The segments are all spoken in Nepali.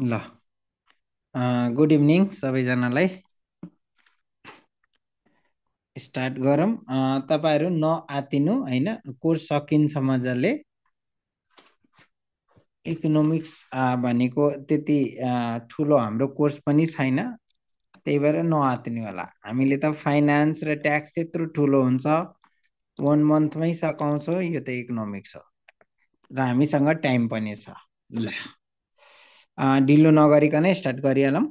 ल गुड इभिनिङ सबैजनालाई स्टार्ट गरौँ तपाईँहरू नआतिनु होइन कोर्स सकिन्छ मजाले इकोनोमिक्स भनेको त्यति ठुलो हाम्रो कोर्स पनि छैन त्यही भएर नआतिनु होला हामीले त फाइनेन्स र ट्याक्स त्यत्रो ठुलो हुन्छ वान मन्थमै सघाउँछौँ यो त इकोनोमिक्स हो र हामीसँग टाइम पनि छ ल ढिलो नगरिकनै स्टार्ट गरिहालौँ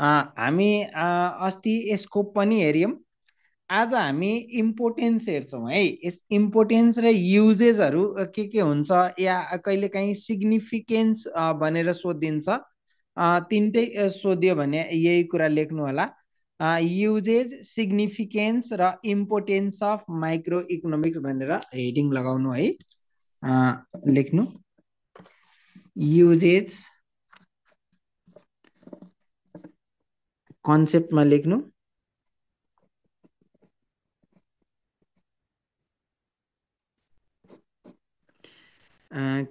हामी अस्ति यसको पनि हेऱ्यौँ आज हामी इम्पोर्टेन्स हेर्छौँ है यस इम्पोर्टेन्स र युजेसहरू के के हुन्छ या कहिलेकाहीँ सिग्निफिकेन्स भनेर सोधिन्छ तिनटै सोध्यो भने यही कुरा लेख्नु होला युजेज सिग्निफिकेन्स र इम्पोर्टेन्स अफ माइक्रो इकोनोमिक्स भनेर हेडिङ लगाउनु है लेख्नु युजेज कन्सेप्टमा लेख्नु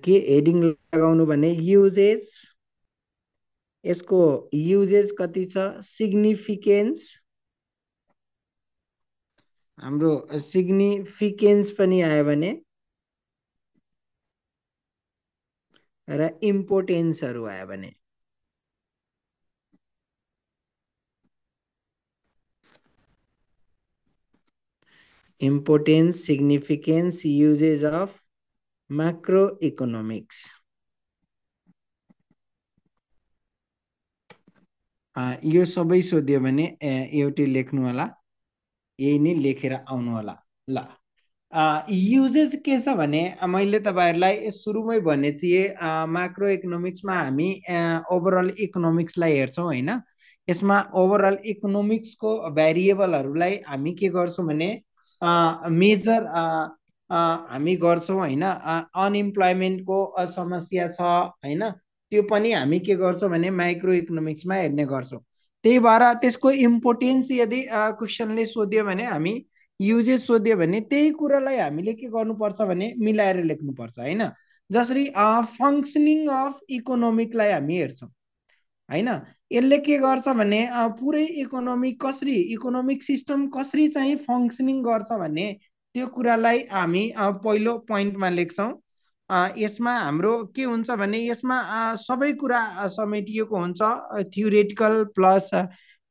के हेडिङ लगाउनु भने युजेज यसको युजेज कति छ सिग्निफिकेन्स हाम्रो सिग्निफिकेन्स पनि आयो भने र इम्पोर्टेन्सहरू आयो भने importance significance uses of macro economics यो सबै सोध्यो भने एउटै लेख्नु होला यही नै लेखेर आउनु होला ल युजेज के छ भने मैले तपाईँहरूलाई सुरुमै भने थिएँ माइक्रो इकोनोमिक्समा हामी ओभरअल इकोनोमिक्सलाई हेर्छौँ होइन यसमा ओभरअल इकोनोमिक्सको भेरिएबलहरूलाई हामी के गर्छौँ भने मेजर हामी गर्छौँ होइन अनइम्प्लोइमेन्टको समस्या छ होइन त्यो पनि हामी के गर्छौँ भने माइक्रो इकोनोमिक्समा हेर्ने गर्छौँ त्यही भएर त्यसको इम्पोर्टेन्स यदि क्वेसनले सोध्यो भने हामी युजे सोध्यो भने त्यही कुरालाई हामीले के गर्नुपर्छ भने मिलाएर लेख्नुपर्छ होइन जसरी फङ्सनिङ अफ इकोनोमिकलाई हामी हेर्छौँ होइन यसले के गर्छ भने पुरै इकोनोमिक कसरी इकोनोमिक सिस्टम कसरी चाहिँ फङ्सनिङ गर्छ भने त्यो कुरालाई हामी पहिलो पोइन्टमा लेख्छौँ यसमा हाम्रो के हुन्छ भने यसमा सबै कुरा समेटिएको हुन्छ थ्योरेटिकल प्लस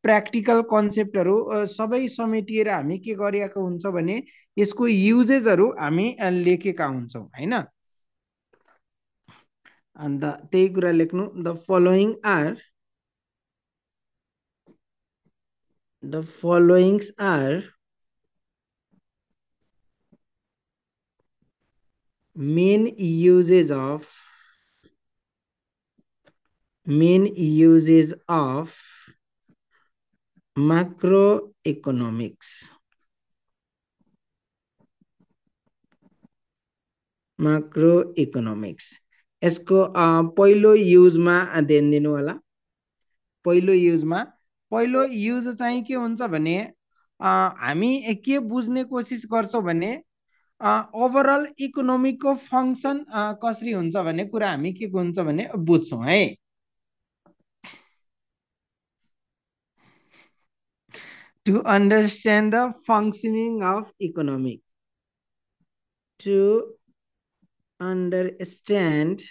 प्र्याक्टिकल कन्सेप्टहरू सबै समेटिएर हामी के गरिएको हुन्छ भने यसको युजेसहरू हामी लेखेका हुन्छौँ होइन अन्त त्यही कुरा लेख्नु the following are the followings are main uses of main uses of Macroeconomics. Macro economics यसको पहिलो युजमा ध्यान दिनु होला पहिलो युजमा पहिलो युज चाहिँ के हुन्छ भने ah, हामी के बुझ्ने कोसिस गर्छौँ भने ओभरअल इकोनोमिकको फङ्सन कसरी हुन्छ भन्ने कुरा हामी के हुन्छ भने बुझ्छौँ है to understand the functioning of economy, to understand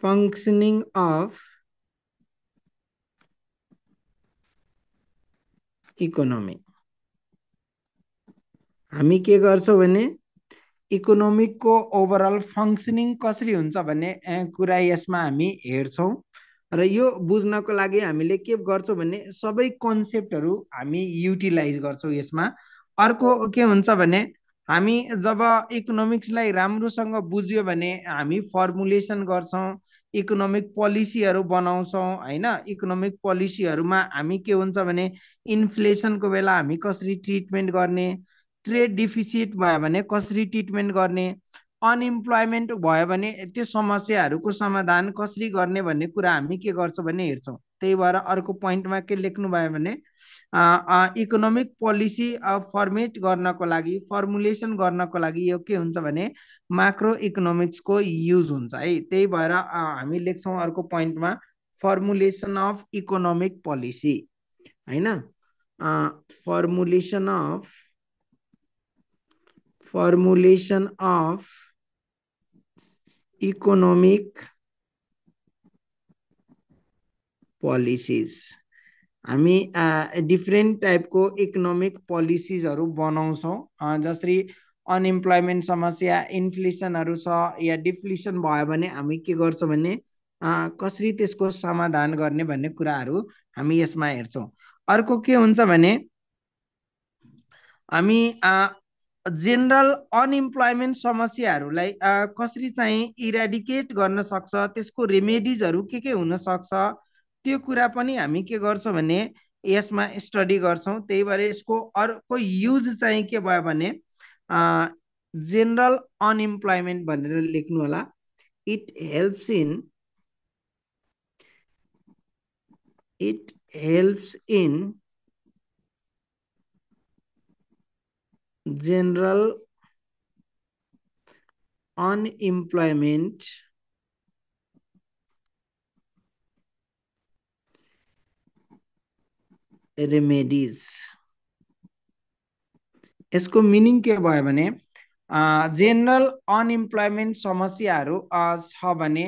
functioning of economy. हामी के गर्छौँ भने इकोनोमिकको ओभरअल फङ्सनिङ कसरी हुन्छ भन्ने कुरा यसमा हामी हेर्छौँ र यो बुझ्नको लागि हामीले के गर्छौँ भने सबै कन्सेप्टहरू हामी युटिलाइज गर्छौँ यसमा अर्को के हुन्छ भने हामी जब इकोनोमिक्सलाई राम्रोसँग बुझ्यो भने हामी फर्मुलेसन गर्छौँ इकोनोमिक पोलिसीहरू बनाउँछौँ होइन इकोनोमिक पोलिसीहरूमा हामी के हुन्छ भने इन्फ्लेसनको बेला हामी कसरी ट्रिटमेन्ट गर्ने ट्रेड डिफिसिट भयो भने कसरी ट्रिटमेन्ट गर्ने अनइम्प्लोइमेन्ट भयो भने त्यो समस्याहरूको समाधान कसरी गर्ने भन्ने कुरा हामी के गर्छौँ भने हेर्छौँ त्यही भएर अर्को पोइन्टमा के लेख्नु भयो भने इकोनोमिक पोलिसी फर्मेट गर्नको लागि फर्मुलेसन गर्नको लागि यो के हुन्छ भने माइक्रो इकोनोमिक्सको युज हुन्छ है त्यही भएर हामी लेख्छौँ अर्को पोइन्टमा फर्मुलेसन अफ इकोनोमिक पोलिसी होइन formulation of formulation of economic policies. हामी डिफ्रेन्ट टाइपको इकोनोमिक पोलिसिसहरू बनाउँछौँ जसरी अनइम्प्लोइमेन्ट समस्या इन्फ्लेसनहरू छ या डिफ्लेसन भयो भने हामी के गर्छौँ भने कसरी त्यसको समाधान गर्ने भन्ने कुराहरू हामी यसमा हेर्छौँ अर्को के हुन्छ भने हामी जेनरल अनइम्प्लोइमेन्ट समस्याहरूलाई कसरी चाहिँ इराडिकेट गर्न सक्छ त्यसको रेमेडिजहरू के के हुनसक्छ त्यो कुरा पनि हामी के गर्छौँ भने यसमा स्टडी गर्छौँ त्यही भएर यसको अर्को युज चाहिँ के भयो भने जेनरल अनइम्प्लोइमेन्ट भनेर लेख्नु होला it helps in it helps in general unemployment remedies यसको मिनिङ के भयो भने जेनरल अनइम्प्लोइमेन्ट समस्याहरू छ भने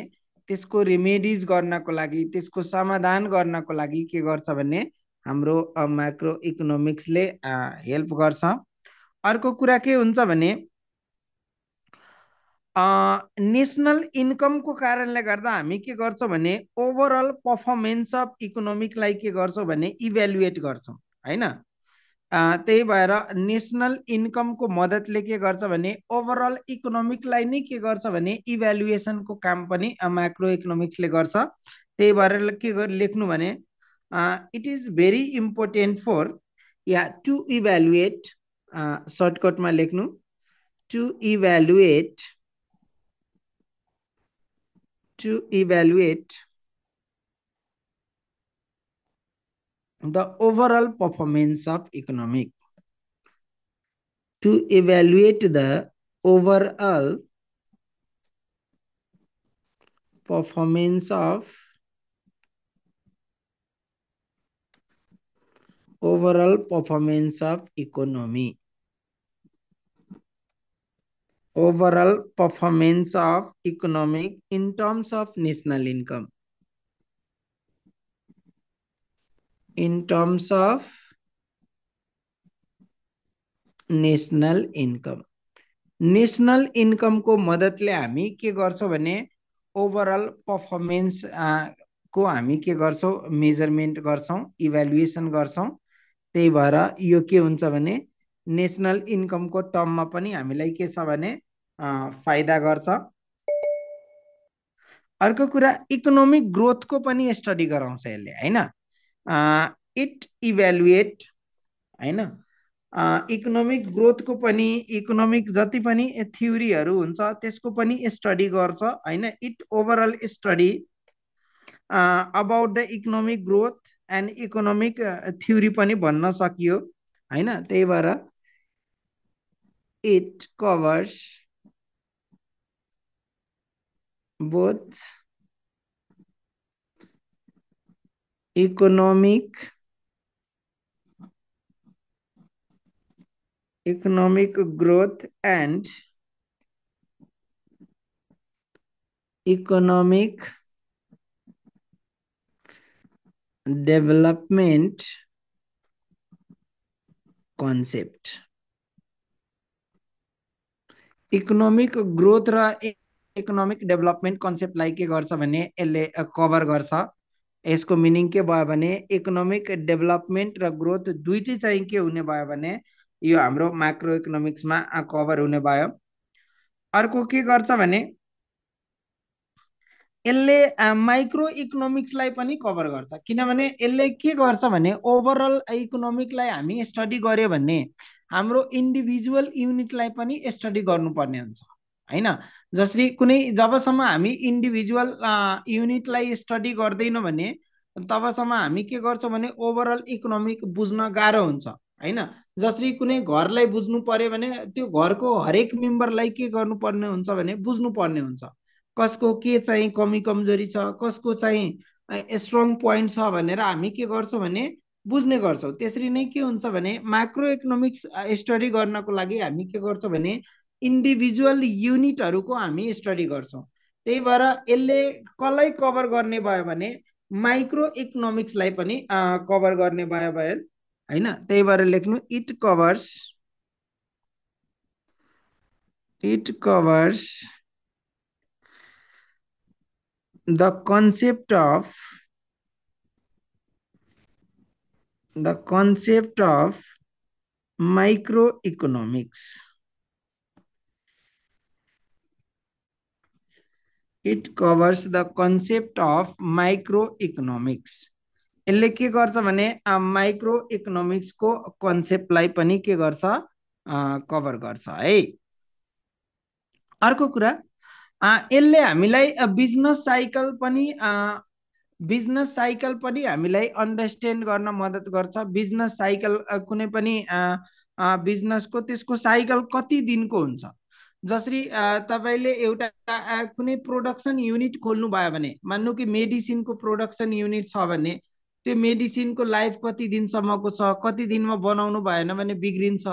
त्यसको रेमेडिज गर्नको लागि त्यसको समाधान गर्नको लागि के गर्छ भने हाम्रो माइक्रो इकोनोमिक्सले हेल्प गर्छ अर्को कुरा के हुन्छ भने नेसनल इन्कमको कारणले गर्दा हामी के गर्छौँ भने ओभरअल पर्फर्मेन्स अफ इकोनोमिकलाई के गर्छौँ भने इभ्यालुएट गर्छौँ होइन त्यही भएर नेसनल इन्कमको मद्दतले के गर्छ भने ओभरअल इकोनोमिकलाई नै के गर्छ भने इभ्यालुएसनको काम पनि माइक्रो इकोनोमिक्सले गर्छ त्यही भएर के लेख्नु भने it is very important for या to evaluate Uh, shortcut ma to evaluate to evaluate the overall performance of economic to evaluate the overall performance of overall performance of economy overall performance of economic in terms of national income. In terms of national income national इन्कमको मद्दतले हामी के गर्छौँ भने ओभरअल पर्फर्मेन्स को हामी के गर्छौँ मेजरमेन्ट गर्छौँ इभ्यालुएसन गर्छौँ त्यही भएर यो के हुन्छ भने नेसनल इन्कमको टर्ममा पनि हामीलाई के छ भने फाइदा गर्छ अर्को कुरा इकोनोमिक ग्रोथको पनि स्टडी गराउँछ यसले होइन इट इभ्यालुएट होइन इकोनोमिक ग्रोथको पनि इकोनोमिक जति पनि थ्योरीहरू हुन्छ त्यसको पनि स्टडी गर्छ होइन it overall study about the economic growth and economic theory पनि भन्न सकियो होइन त्यही भएर it covers both economic economic growth and economic development concept economic growth रहा इकोनोमिक डेभलपमेन्ट कन्सेप्टलाई के गर्छ भने यसले कभर गर्छ यसको मिनिङ के भयो भने इकोनोमिक डेभलपमेन्ट र ग्रोथ दुइटै चाहिँ के हुने भयो भने यो हाम्रो माइक्रो इकोनोमिक्समा कभर हुने भयो अर्को के गर्छ भने यसले माइक्रो इकोनोमिक्सलाई पनि कभर गर्छ किनभने यसले के गर्छ भने ओभरअल इकोनोमिकलाई हामी स्टडी गऱ्यो भने हाम्रो इन्डिभिजुअल युनिटलाई पनि स्टडी गर्नुपर्ने हुन्छ होइन जसरी कुनै जबसम्म हामी इन्डिभिजुअल युनिटलाई स्टडी गर्दैनौँ भने तबसम्म हामी के गर्छौँ भने ओभरअल इकोनोमिक बुझ्न गाह्रो हुन्छ होइन जसरी कुनै घरलाई बुझ्नु पऱ्यो भने त्यो घरको हरेक मेम्बरलाई के गर्नुपर्ने हुन्छ भने बुझ्नु पर्ने हुन्छ कसको के चाहिँ कमी कमजोरी छ कसको चाहिँ स्ट्रङ पोइन्ट छ भनेर हामी के गर्छौँ भने बुझ्ने गर्छौँ त्यसरी नै के हुन्छ भने माइक्रो इकोनोमिक्स स्टडी गर्नको लागि हामी के गर्छौँ भने इन्डिभिजुअल युनिटहरूको हामी स्टडी गर्छौँ त्यही भएर यसले कसलाई कभर गर्ने भयो भने माइक्रो इकोनोमिक्सलाई पनि कभर गर्ने भयो भयो होइन त्यही भएर लेख्नु it covers it covers the concept of the concept of micro economics it covers the concept of micro economics यसले के गर्छ भने माइक्रो इकोनोमिक्सको कन्सेप्टलाई पनि के गर्छ कभर गर्छ है अर्को कुरा यसले हामीलाई बिजनेस साइकल पनि बिजनेस साइकल पनि हामीलाई अन्डरस्ट्यान्ड गर्न मद्दत गर्छ बिजनेस साइकल कुनै पनि बिजनेसको त्यसको साइकल कति दिनको हुन्छ जसरी तपाईँले एउटा कुनै प्रोडक्सन युनिट खोल्नु भयो भने मान्नु कि मेडिसिनको प्रोडक्सन युनिट छ भने त्यो मेडिसिनको लाइफ कति दिनसम्मको छ कति दिनमा बनाउनु भएन भने बिग्रिन्छ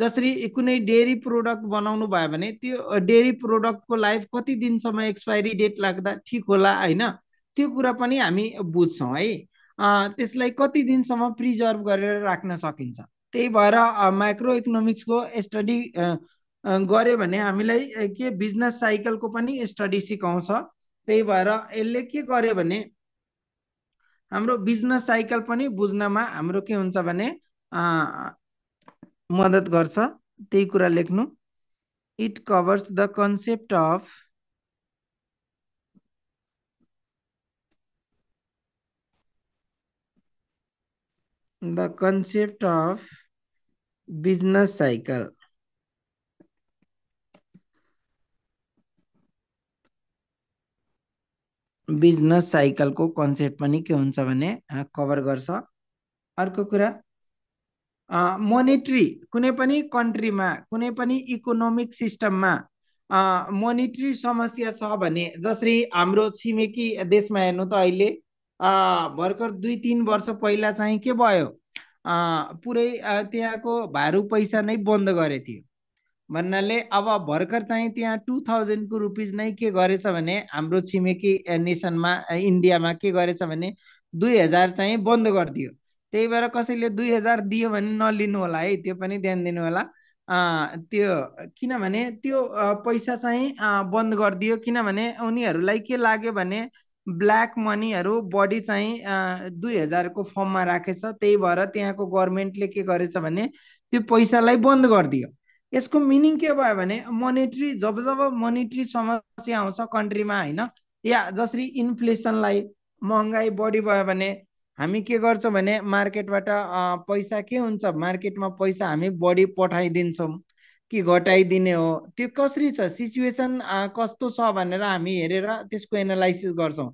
जसरी कुनै डेरी प्रोडक्ट बनाउनु भयो भने त्यो डेरी प्रोडक्टको लाइफ कति दिनसम्म एक्सपायरी डेट लाग्दा ठिक होला होइन त्यो कुरा पनि हामी बुझ्छौँ है त्यसलाई कति दिनसम्म प्रिजर्भ गरेर राख्न सकिन्छ त्यही भएर माइक्रो इकोनोमिक्सको स्टडी गर्यो भने हामीलाई के बिजनेस साइकलको पनि स्टडी सिकाउँछ त्यही भएर यसले के गर्यो भने हाम्रो बिजनेस साइकल पनि बुझ्नमा हाम्रो के हुन्छ भने मद्दत गर्छ त्यही कुरा लेख्नु it covers the concept of the concept of business cycle business साइकलको कन्सेप्ट पनि के हुन्छ भने कभर गर्छ अर्को कुरा मोनिट्री कुनै पनि कन्ट्रीमा कुनै पनि इकोनोमिक सिस्टममा मोनिट्री समस्या छ भने जसरी हाम्रो छिमेकी देशमा हेर्नु त अहिले भर्खर दुई तिन वर्ष पहिला चाहिँ के भयो पुरै त्यहाँको भारू पैसा नै बन्द गरेको थियो भन्नाले अब भर्खर चाहिँ त्यहाँ टु थाउजन्डको रुपिज नै के गरेछ भने हाम्रो छिमेकी नेसनमा इन्डियामा के गरेछ भने दुई हजार चाहिँ बन्द गरिदियो त्यही भएर कसैले दुई हजार दियो भने नलिनु होला है त्यो पनि ध्यान दिनु होला त्यो किनभने त्यो पैसा चाहिँ बन्द गरिदियो किनभने उनीहरूलाई के लाग्यो भने ब्ल्याक मनीहरू बढी चाहिँ दुई हजारको फर्ममा राखेछ त्यही भएर त्यहाँको गभर्मेन्टले के गरेछ भने त्यो पैसालाई बन्द गरिदियो यसको मिनिङ के भयो भने मोनिट्री जब जब मोनिट्री समस्या आउँछ कन्ट्रीमा होइन या जसरी इन्फ्लेसनलाई महँगाई बढी भयो भने हामी के गर्छौँ भने मार्केटबाट पैसा के हुन्छ मार्केटमा पैसा हामी बढी पठाइदिन्छौँ कि घटाइदिने हो त्यो कसरी छ सिचुएसन कस्तो छ भनेर हामी हेरेर त्यसको एनालाइसिस गर्छौँ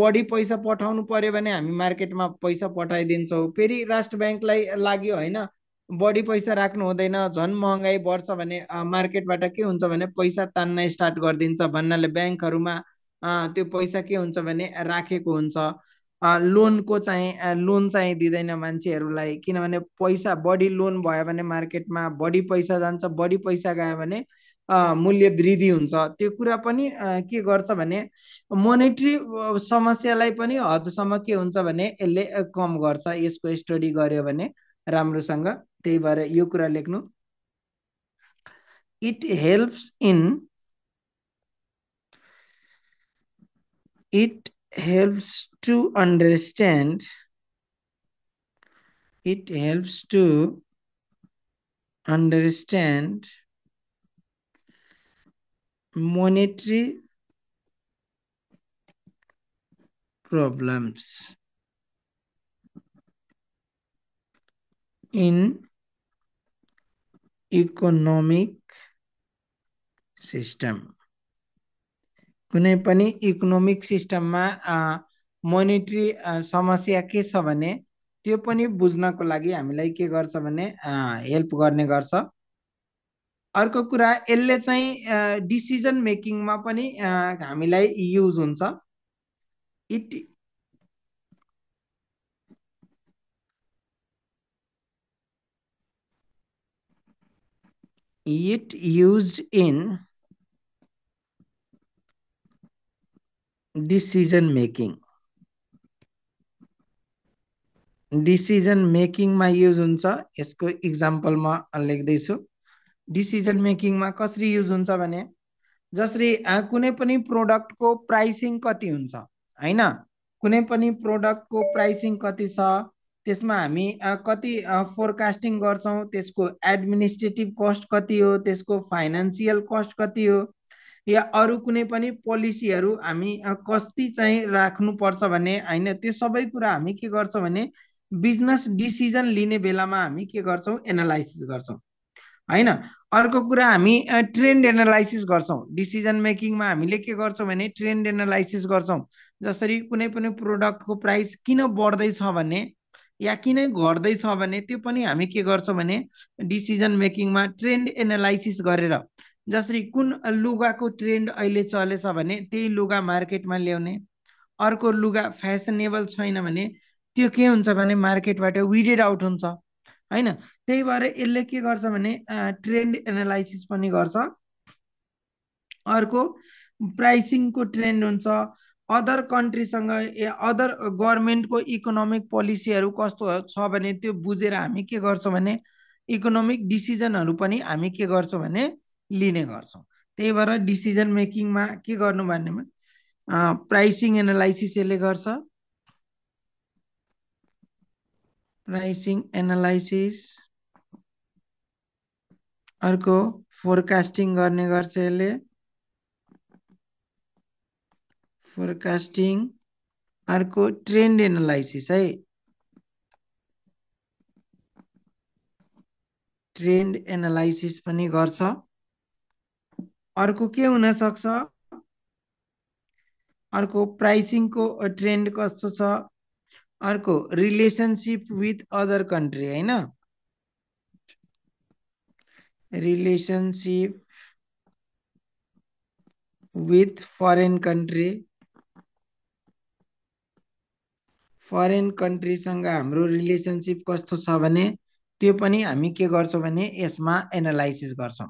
बढी पैसा पठाउनु पऱ्यो भने हामी मार्केटमा पैसा पठाइदिन्छौँ फेरि राष्ट्र ब्याङ्कलाई लाग्यो होइन बढी पैसा राख्नु हुँदैन झन् महँगाई बढ्छ भने मार्केटबाट के हुन्छ भने पैसा तान्न स्टार्ट गरिदिन्छ भन्नाले ब्याङ्कहरूमा त्यो पैसा के हुन्छ भने राखेको हुन्छ लोनको चाहिँ लोन चाहिँ दिँदैन मान्छेहरूलाई किनभने पैसा बढी लोन भयो भने मार्केटमा बढी पैसा जान्छ बढी पैसा गयो भने मूल्य वृद्धि हुन्छ त्यो कुरा पनि के गर्छ भने मोनिट्री समस्यालाई पनि हदसम्म के हुन्छ भने यसले कम गर्छ यसको स्टडी गर्यो भने राम्रोसँग ते भर यो कुरा लेख्नु it helps in it helps to understand it helps to understand monetary problems in economic system कुनै पनि इकोनोमिक सिस्टममा मोनिट्री समस्या के छ भने त्यो पनि बुझ्नको लागि हामीलाई के गर्छ भने हेल्प गर्ने गर्छ अर्को कुरा यसले चाहिँ डिसिजन मेकिङमा पनि हामीलाई युज हुन्छ it it used in decision making decision मेकिङमा युज हुन्छ यसको इक्जाम्पलमा लेख्दैछु डिसिजन मेकिङमा कसरी युज हुन्छ भने जसरी कुनै पनि प्रोडक्टको प्राइसिङ कति हुन्छ होइन कुनै पनि प्रोडक्टको प्राइसिङ कति छ त्यसमा हामी कति फोरकास्टिङ गर्छौँ त्यसको एडमिनिस्ट्रेटिभ कस्ट कति हो त्यसको फाइनेन्सियल कस्ट कति हो या अरू कुनै पनि पोलिसीहरू हामी कति चाहिँ राख्नुपर्छ भने होइन त्यो सबै कुरा हामी के गर्छौँ भने बिजनेस डिसिजन लिने बेलामा हामी के गर्छौँ एनालाइसिस गर्छौँ होइन अर्को कुरा हामी ट्रेन्ड एनालाइसिस गर्छौँ डिसिजन मेकिङमा हामीले के गर्छौँ भने ट्रेन्ड एनालाइसिस गर्छौँ जसरी कुनै पनि प्रोडक्टको प्राइस किन बढ्दैछ भने या किन घट्दैछ भने त्यो पनि हामी के गर्छौँ भने डिसिजन मेकिङमा ट्रेन्ड एनालाइसिस गरेर जसरी कुन लुगाको ट्रेन्ड अहिले चलेछ भने त्यही लुगा मार्केटमा ल्याउने अर्को लुगा फेसनेबल छैन भने त्यो के हुन्छ भने मार्केटबाट विडेड आउट हुन्छ होइन त्यही भएर यसले के गर्छ भने ट्रेन्ड एनालाइसिस पनि गर्छ अर्को प्राइसिङको ट्रेन्ड हुन्छ अदर कन्ट्रीसँग ए अदर गभर्मेन्टको इकोनोमिक पोलिसीहरू कस्तो छ भने त्यो बुझेर हामी के गर्छौँ भने इकोनोमिक डिसिजनहरू पनि हामी के गर्छौँ भने लिने गर्छौँ त्यही भएर डिसिजन मेकिङमा के गर्नु भन्नेमा प्राइसिङ एनालाइसिस यसले गर्छ प्राइसिङ एनालाइसिस अर्को फोरकास्टिङ गर्ने गर्छ यसले फोरकास्टिङ अर्को ट्रेन्ड एनालाइसिस है ट्रेन्ड एनालाइसिस पनि गर्छ अर्को के हुनसक्छ अर्को प्राइसिङको ट्रेन्ड कस्तो छ अर्को रिलेसनसिप विथ अदर कन्ट्री होइन relationship with foreign country foreign कन्ट्रीसँग हाम्रो रिलेसनसिप कस्तो छ भने त्यो पनि हामी के गर्छौँ भने यसमा एनालाइसिस गर्छौँ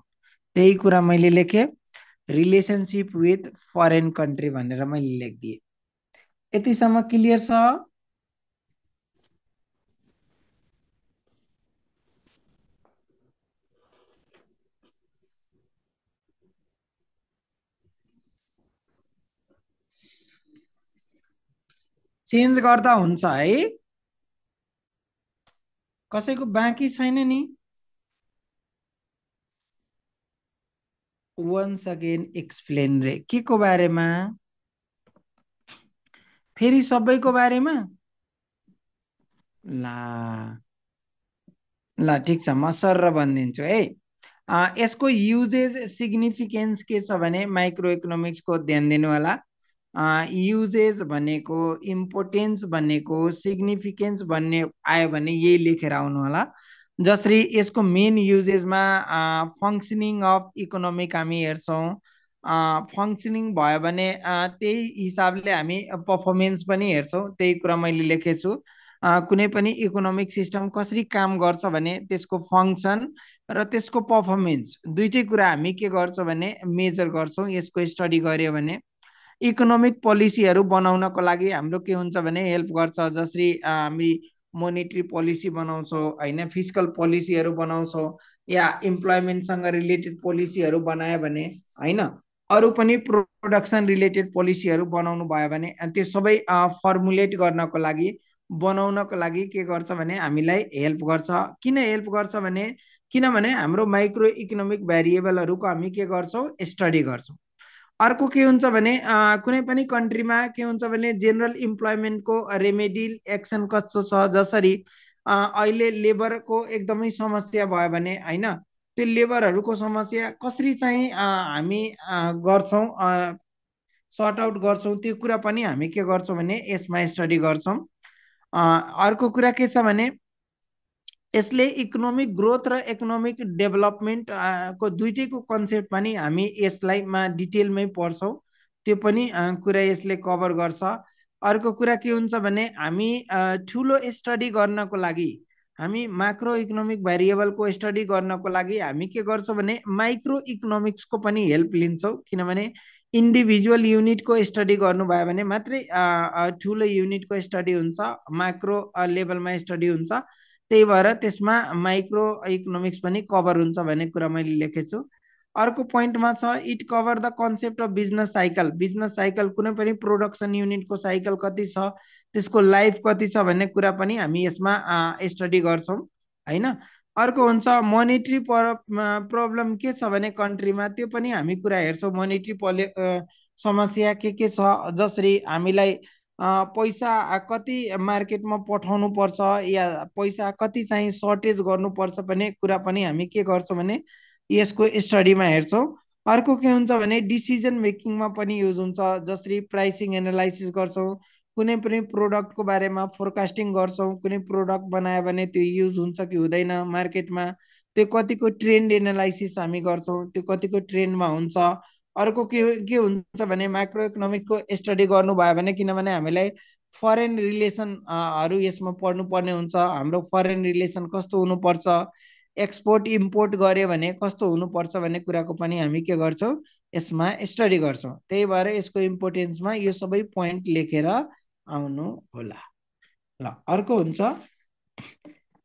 त्यही कुरा मैले लेखेँ रिलेसनसिप विथ फरेन कन्ट्री भनेर मैले लेखिदिएँ यतिसम्म क्लियर छ चेन्ज गर्दा हुन्छ है कसैको बाँकी छैन नि वन्स अगेन एक्सप्लेन रे के को बारेमा फेरि सबैको बारेमा ला ल ठिक छ म सर भनिदिन्छु है यसको युजेज सिग्निफिकेन्स के छ भने माइक्रो इकोनोमिक्सको ध्यान दिनु होला युजेज भनेको इम्पोर्टेन्स भनेको सिग्निफिकेन्स भन्ने आयो भने यही लेखेर आउनु होला जसरी यसको मेन युजेजमा फङ्सनिङ अफ इकोनोमिक हामी हेर्छौँ फङ्सनिङ भयो भने त्यही हिसाबले हामी पर्फर्मेन्स पनि हेर्छौँ त्यही कुरा मैले लेखेछु कुनै पनि इकोनोमिक सिस्टम कसरी काम गर्छ भने त्यसको फङ्सन र त्यसको पर्फर्मेन्स दुइटै कुरा हामी के गर्छौँ भने मेजर गर्छौँ यसको स्टडी गऱ्यो भने इकोनोमिक पोलिसीहरू बनाउनको लागि हाम्रो के हुन्छ भने हेल्प गर्छ जसरी हामी मोनिट्री पोलिसी बनाउँछौँ होइन फिजिकल पोलिसीहरू बनाउँछौँ या इम्प्लोइमेन्टसँग रिलेटेड पोलिसीहरू बनायो भने होइन अरू पनि प्रोडक्सन रिलेटेड पोलिसीहरू बनाउनु भयो भने त्यो सबै फर्मुलेट गर्नको लागि बनाउनको लागि के गर्छ भने हामीलाई हेल्प गर्छ किन हेल्प गर्छ भने किनभने हाम्रो माइक्रो इकोनोमिक भेरिएबलहरूको हामी के गर्छौँ स्टडी गर्छौँ अर्को के हुन्छ भने कुनै पनि कन्ट्रीमा के हुन्छ भने जेनरल इम्प्लोइमेन्टको रेमेडी एक्सन कस्तो छ जसरी अहिले लेबरको एकदमै समस्या भयो भने होइन त्यो लेबरहरूको समस्या कसरी चाहिँ हामी गर्छौँ सर्ट आउट गर्छौँ त्यो कुरा पनि हामी के गर्छौँ भने यसमा स्टडी गर्छौँ अर्को कुरा के छ भने यसले इकोनोमिक ग्रोथ र इकोनोमिक डेभलपमेन्ट को दुइटैको कन्सेप्ट पनि हामी यसलाई मा डिटेलमै पढ्छौँ त्यो पनि कुरा यसले कभर गर्छ अर्को कुरा के हुन्छ भने हामी ठुलो स्टडी गर्नको लागि हामी माइक्रो इकोनोमिक भेरिएबलको स्टडी गर्नको लागि हामी के गर्छौँ भने माइक्रो इकोनोमिक्सको पनि हेल्प लिन्छौँ किनभने इन्डिभिजुअल युनिटको स्टडी गर्नुभयो भने मात्रै ठुलो युनिटको स्टडी हुन्छ माइक्रो लेभलमा स्टडी हुन्छ त्यही भएर त्यसमा माइक्रो इकोनोमिक्स पनि कभर हुन्छ भन्ने कुरा मैले लेखेछु अर्को पोइन्टमा छ it cover the concept of business cycle business cycle कुनै पनि प्रोडक्सन युनिटको साइकल कति छ त्यसको लाइफ कति छ भन्ने कुरा पनि हामी यसमा स्टडी गर्छौँ होइन अर्को हुन्छ मोनिट्री प्रब्लम के छ भने कन्ट्रीमा त्यो पनि हामी कुरा हेर्छौँ मोनिट्री पोलि समस्या के के छ जसरी हामीलाई पैसा कति मार्केटमा पठाउनु पर्छ या पैसा कति चाहिँ सर्टेज गर्नुपर्छ भन्ने कुरा पनि हामी के गर्छौँ भने यसको स्टडीमा हेर्छौँ अर्को के हुन्छ भने डिसिजन मेकिङमा पनि युज हुन्छ जसरी प्राइसिङ एनालाइसिस गर्छौँ कुनै पनि प्रोडक्टको बारेमा फोरकास्टिङ गर्छौँ कुनै प्रोडक्ट बनायो भने त्यो युज हुन्छ कि हुँदैन मार्केटमा त्यो कतिको ट्रेन्ड एनालाइसिस हामी गर्छौँ त्यो कतिको ट्रेन्डमा हुन्छ अर्को के के हुन्छ भने माइक्रो इकोनोमिकको स्टडी गर्नुभयो भने किनभने हामीलाई फरेन रिलेसनहरू यसमा पढ्नुपर्ने हुन्छ हाम्रो फरेन रिलेसन कस्तो हुनुपर्छ एक्सपोर्ट इम्पोर्ट गऱ्यो भने कस्तो हुनुपर्छ भन्ने कुराको पनि हामी के गर्छौँ यसमा स्टडी गर्छौँ त्यही भएर यसको इम्पोर्टेन्समा यो सबै पोइन्ट लेखेर आउनु होला ल अर्को हुन्छ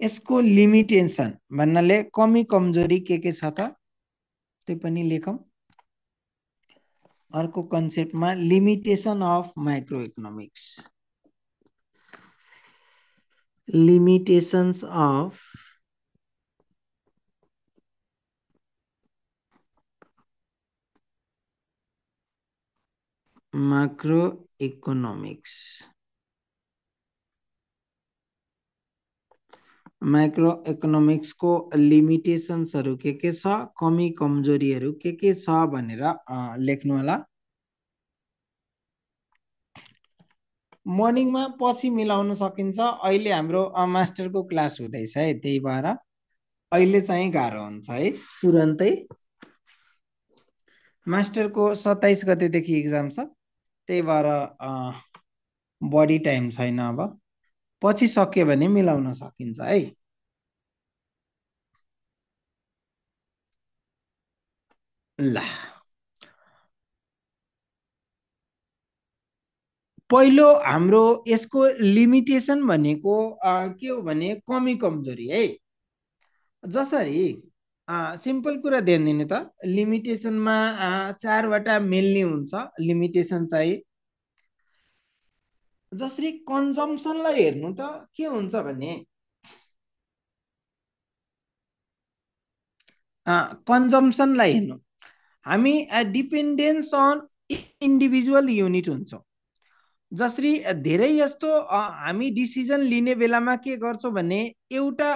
यसको लिमिटेसन भन्नाले कमी कमजोरी के के छ त त्यो पनि लेखौँ अर्क कंसेप्ट में limitation of macro economics limitations of macro economics micro इकोनोमिक्सको लिमिटेसन्सहरू के के छ कमी कमजोरीहरू के के छ भनेर लेख्नु होला मर्निङमा पछि मिलाउन सकिन्छ अहिले हाम्रो मास्टरको क्लास हुँदैछ है त्यही भएर अहिले चाहिँ गाह्रो हुन्छ है तुरन्तै मास्टरको सत्ताइस गतेदेखि इक्जाम छ त्यही भएर बढी टाइम छैन अब पछि सक्यो भने मिलाउन सकिन्छ है ल पहिलो हाम्रो यसको लिमिटेसन भनेको के हो भने कमी कमजोरी है जसरी सिम्पल कुरा ध्यान दिनु त लिमिटेसनमा चारवटा मिल्ने हुन्छ लिमिटेसन चाहिँ जसरी कन्जम्सनलाई हेर्नु त के हुन्छ भने कन्जम्सनलाई हेर्नु हामी डिपेन्डेन्स अन इन्डिभिजुअल युनिट हुन्छौँ जसरी धेरै जस्तो हामी डिसिजन लिने बेलामा के गर्छौँ भने एउटा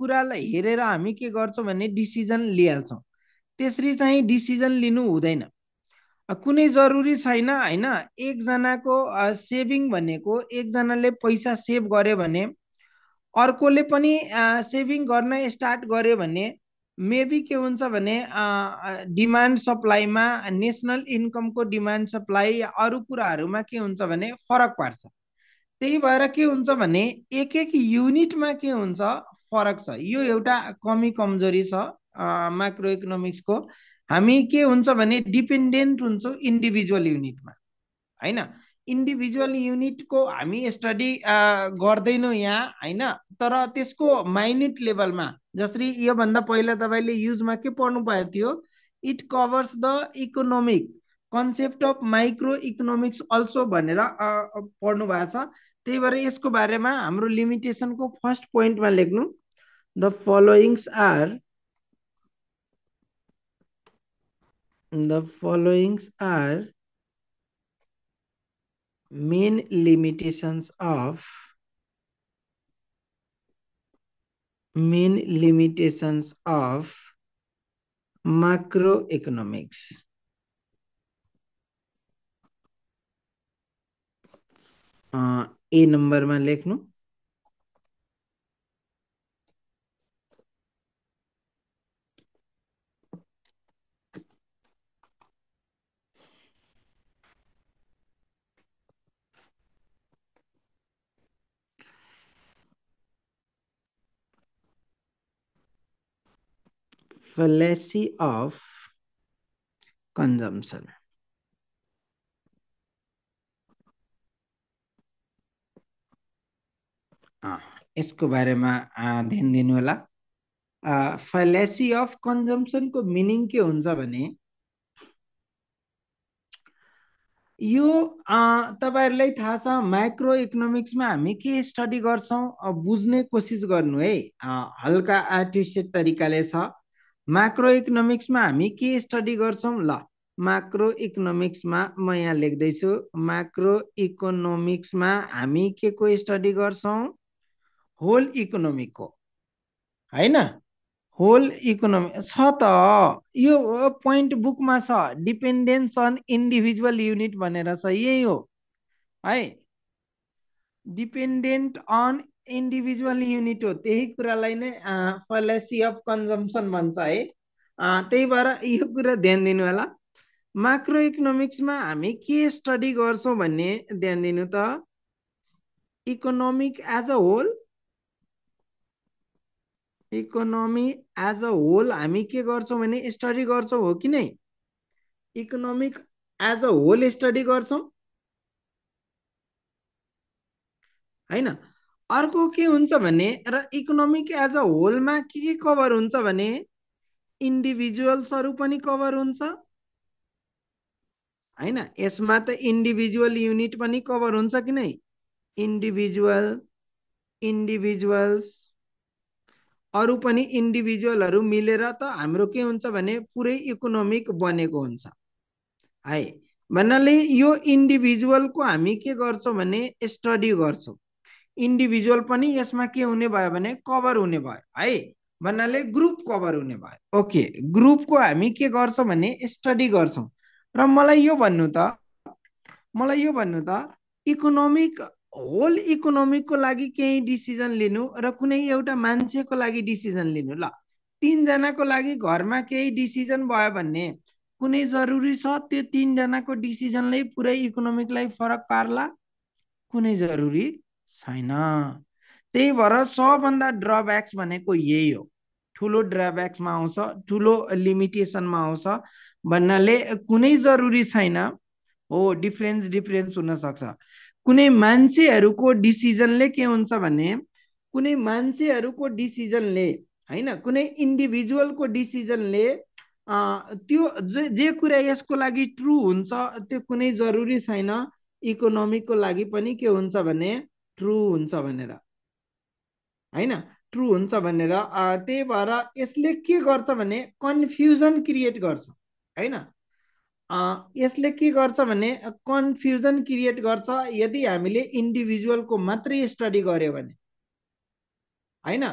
कुरालाई हेरेर हामी के गर्छौँ भने डिसिजन लिइहाल्छौँ त्यसरी चाहिँ डिसिजन लिनु हुँदैन कुनै जरुरी छैन होइन एकजनाको सेभिङ भनेको एकजनाले पैसा सेभ गर्यो भने अर्कोले पनि सेभिङ गर्न स्टार्ट गर्यो भने मेबी के हुन्छ भने डिमान्ड सप्लाईमा नेसनल इन्कमको डिमान्ड सप्लाई अरू कुराहरूमा के हुन्छ भने फरक पार्छ त्यही भएर के हुन्छ भने एक एक युनिटमा के हुन्छ फरक छ यो एउटा कमी कमजोरी छ माइक्रो इकोनोमिक्सको हामी के हुन्छ भने डिपेन्डेन्ट हुन्छौँ इन्डिभिजुअल युनिटमा होइन इन्डिभिजुअल युनिटको हामी स्टडी गर्दैनौँ यहाँ होइन तर त्यसको माइन्युट लेभलमा जसरी योभन्दा पहिला तपाईँले युजमा के पढ्नु भएको थियो it covers the economic concept of micro microeconomics also भनेर पढ्नु भएको छ त्यही भएर यसको बारेमा हाम्रो लिमिटेसनको फर्स्ट पोइन्टमा लेख्नु the followings are the followings are main limitations of main limitations of macroeconomics uh, a number में लिख लूँ fallacy of consumption. यसको बारेमा ध्यान दिनु होला फलेसी अफ कन्जम्सनको मिनिङ के हुन्छ भने यो तपाईँहरूलाई थाहा छ माइक्रो इकोनोमिक्समा हामी के स्टडी गर्छौँ बुझ्ने कोसिस गर्नु है हल्का आर्टिस्टिक तरिकाले छ माइक्रो इकोनोमिक्समा हामी के स्टडी गर्छौँ ल माइक्रो इकोनोमिक्समा म यहाँ लेख्दैछु माइक्रो इकोनोमिक्समा हामी के को स्टडी गर्छौँ होल इकोनोमीको होइन होल इकोनोमी छ त यो पोइन्ट बुकमा छ डिपेन्डेन्स अन इन्डिभिजुअल युनिट भनेर छ यही हो है डिपेन्डेन्ट अन इन्डिभिजुअल युनिट हो त्यही कुरालाई नै फलेसी अफ कन्जम्सन भन्छ है त्यही भएर यो कुरा ध्यान दिनु होला माइक्रो इकोनोमिक्समा हामी के स्टडी गर्छौँ भन्ने ध्यान दिनु त economic as a whole economy as a whole हामी के गर्छौँ भने स्टडी गर्छौँ हो कि नै economic as a whole study गर्छौँ होइन अर्को के हुन्छ भने र इकोनोमिक एज अ होलमा के के कभर हुन्छ भने इन्डिभिजुअल्सहरू पनि कभर हुन्छ होइन यसमा त इन्डिभिजुअल युनिट पनि कभर हुन्छ कि नै इन्डिभिजुअल इन्डिभिजुअल्स अरू पनि इन्डिभिजुअलहरू मिलेर त हाम्रो के हुन्छ भने पुरै इकोनोमिक बनेको हुन्छ है भन्नाले यो इन्डिभिजुअलको हामी के गर्छौँ भने स्टडी गर्छौँ इन्डिभिजुअल पनि यसमा के हुने भयो भने कभर हुने भयो है भन्नाले ग्रुप कभर हुने भयो ओके ग्रुपको हामी के गर्छौँ भने स्टडी गर्छौँ र मलाई यो भन्नु त मलाई यो भन्नु त इकोनोमिक होल इकोनोमिकको लागि केही डिसिजन लिनु र कुनै एउटा मान्छेको लागि डिसिजन लिनु ल तिनजनाको लागि घरमा केही डिसिजन भयो भने कुनै जरुरी छ त्यो तिनजनाको डिसिजनले पुरै इकोनोमिकलाई फरक पार्ला कुनै जरुरी छैन त्यही भएर सबभन्दा ड्रब्याक्स भनेको यही हो ठुलो ड्रब्याक्समा आउँछ ठुलो लिमिटेसनमा आउँछ भन्नाले कुनै जरुरी छैन हो डिफ्रेन्स डिफ्रेन्स हुनसक्छ कुनै मान्छेहरूको डिसिजनले के हुन्छ भने कुनै मान्छेहरूको डिसिजनले होइन कुनै इन्डिभिजुअलको डिसिजनले त्यो जे जे कुरा यसको लागि ट्रु हुन्छ त्यो कुनै जरुरी छैन इकोनोमीको लागि पनि के हुन्छ भने ट्रु हुन्छ भनेर होइन ट्रु हुन्छ भनेर त्यही भएर यसले के गर्छ भने कन्फ्युजन क्रिएट गर्छ होइन यसले के गर्छ भने कन्फ्युजन क्रिएट गर्छ यदि हामीले इन्डिभिजुअलको मात्रै स्टडी गर्यो भने होइन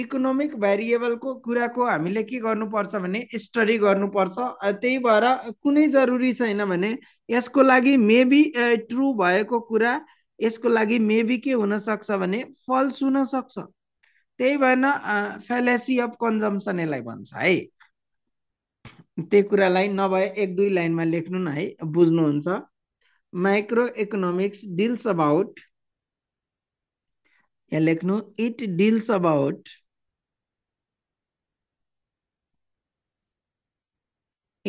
इकोनोमिक भेरिएबलको कुराको हामीले के गर्नुपर्छ भने स्टडी गर्नुपर्छ त्यही भएर कुनै जरुरी छैन भने यसको लागि मेबी ट्रु भएको कुरा यसको लागि मेबी के हुन सक्छ भने फल्स हुन सक्छ त्यही भएन फेलेसी अफ कन्जम्सन यसलाई भन्छ है त्यही कुरालाई नभए एक दुई लाइनमा लेख्नु न है बुझ्नुहुन्छ माइक्रो इकोनोमिक्स डिल्स अबाउट यहाँ लेख्नु it deals about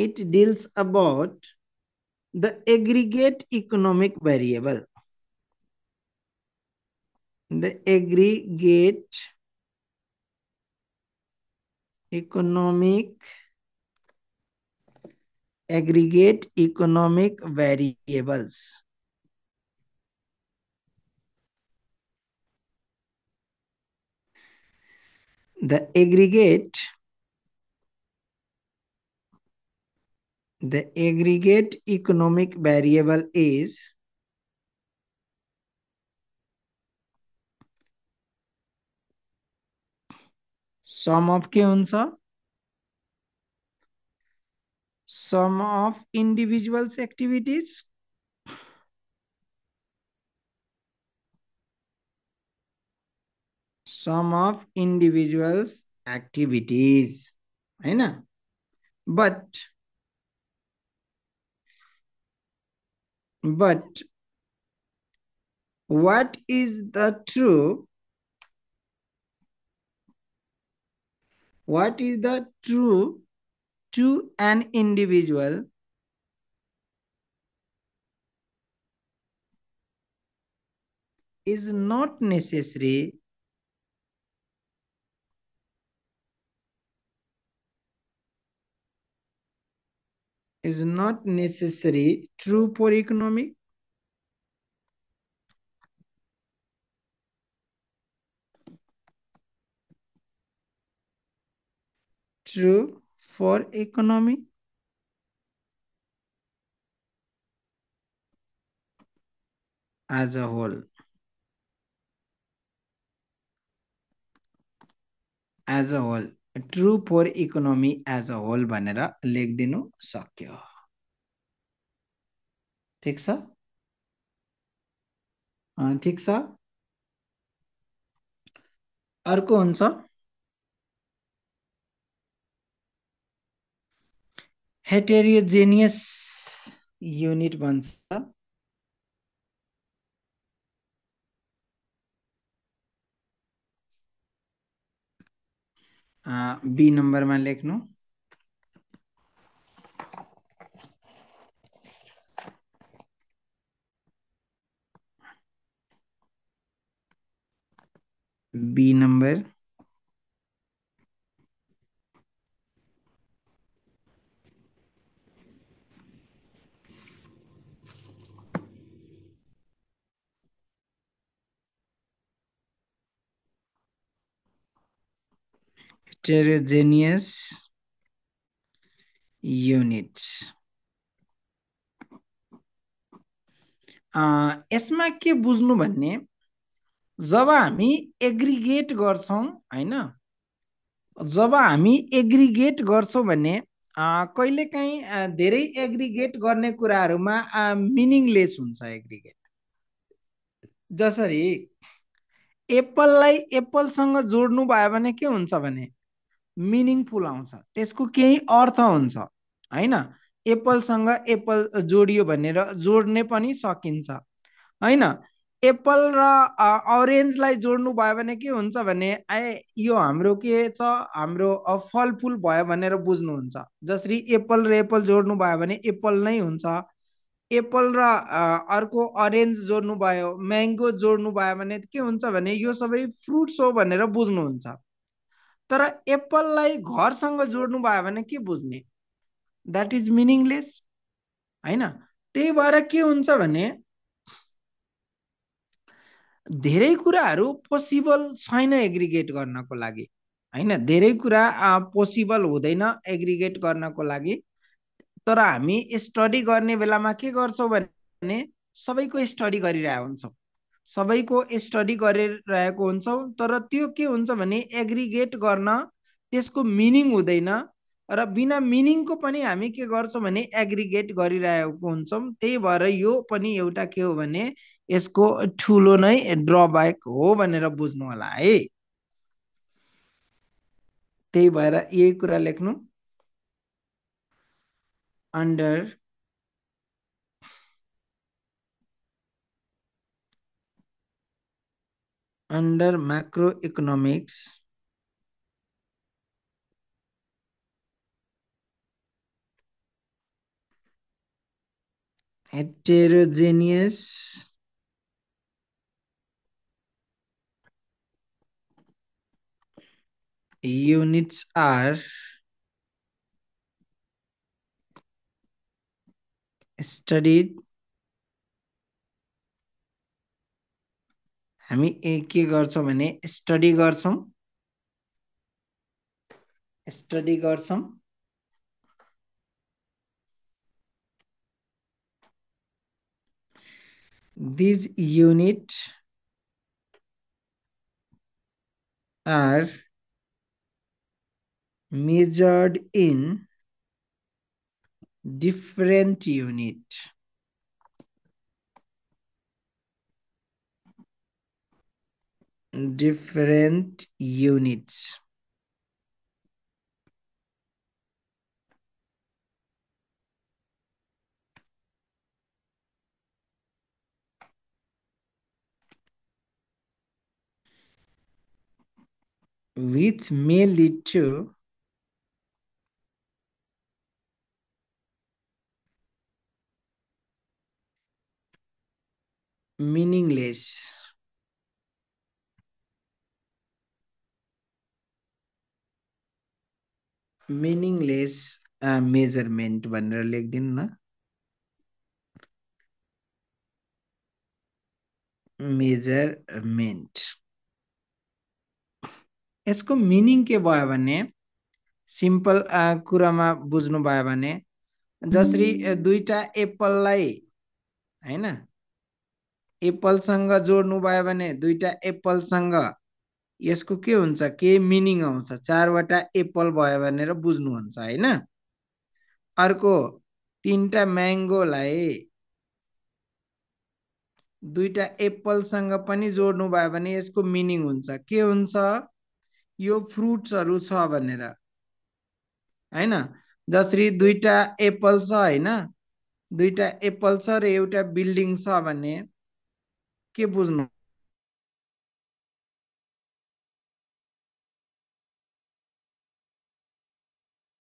it deals about the aggregate economic variable the aggregate economic aggregate economic variables the aggregate the aggregate economic variable is sum of कौन सा sum of individuals activities sum of individuals activities है ना but but what is the true what is the true to an individual is not necessary is not necessary true for economic true for economy. as a whole as a whole true for economy as a whole भनेर लेखदिनु सक्यो ठीक छ ठीक छ अर्को हुन्छ हेटेरियोजेनियस युनिट भन्छ बी नम्बरमा लेख्नु B number heterogeneous unit uh, यसमा के बुझ्नु भन्ने जब हामी एग्रिगेट गर्छौँ होइन जब हामी एग्रिगेट गर्छौँ भने कहिलेकाहीँ धेरै एग्रिगेट गर्ने कुराहरूमा मिनिङलेस हुन्छ एग्रिगेट जसरी एप्पललाई एप्पलसँग जोड्नु भयो भने के हुन्छ भने मिनिङफुल आउँछ त्यसको केही अर्थ हुन्छ होइन एप्पलसँग एप्पल जोडियो भनेर जोड्ने पनि सकिन्छ होइन एप्पल र अरेन्जलाई जोड्नु भयो भने के हुन्छ भने ए यो हाम्रो के छ हाम्रो फलफुल भयो भनेर बुझ्नुहुन्छ जसरी एप्पल र एप्पल जोड्नु भयो भने एप्पल नै हुन्छ एप्पल र अर्को अरेन्ज जोड्नु भयो म्याङ्गो जोड्नु भयो भने के हुन्छ भने यो सबै फ्रुट्स हो भनेर बुझ्नुहुन्छ तर एप्पललाई घरसँग जोड्नु भयो भने के बुझ्ने द्याट इज मिनिङलेस होइन त्यही भएर के हुन्छ भने धेरै कुराहरू पोसिबल छैन एग्रिगेट गर्नको लागि होइन धेरै कुरा पोसिबल हुँदैन एग्रिगेट गर्नको लागि तर हामी स्टडी गर्ने बेलामा के गर्छौँ भने सबैको स्टडी गरिरहेको हुन्छौँ सबैको स्टडी गरिरहेको हुन्छौँ तर त्यो के हुन्छ भने एग्रिगेट गर्न त्यसको मिनिङ हुँदैन र बिना मिनिङको पनि हामी के गर्छौँ भने एग्रिगेट गरिरहेको हुन्छौँ त्यही भएर यो पनि एउटा के हो भने यसको ठुलो नै ड्रब्याक हो भनेर बुझ्नु होला है त्यही भएर यही कुरा लेख्नु under under macroeconomics, heterogeneous units are studied हामी के गर्छौँ भने स्टडी गर्छौँ स्टडी गर्छौँ these unit are measured in different unit different units. which may lead to meaningless meaningless measurement uh, भनेर लेखिदिनु न मेजरमेन्ट यसको मिनिङ के भयो भने सिम्पल uh, कुरामा भयो भने जसरी uh, दुईवटा एप्पललाई होइन एप्पलसँग जोड्नु भयो भने दुईवटा एप्पलसँग यसको के हुन्छ के मिनिङ आउँछ चारवटा एप्पल भयो भनेर बुझ्नुहुन्छ होइन अर्को तिनवटा म्याङ्गोलाई दुईवटा एप्पलसँग पनि जोड्नु भयो भने यसको मिनिङ हुन्छ के हुन्छ यो फ्रुट्सहरू छ भनेर होइन जसरी दुईवटा एप्पल छ होइन दुईवटा एप्पल छ र एउटा बिल्डिङ छ भने के बुझ्नु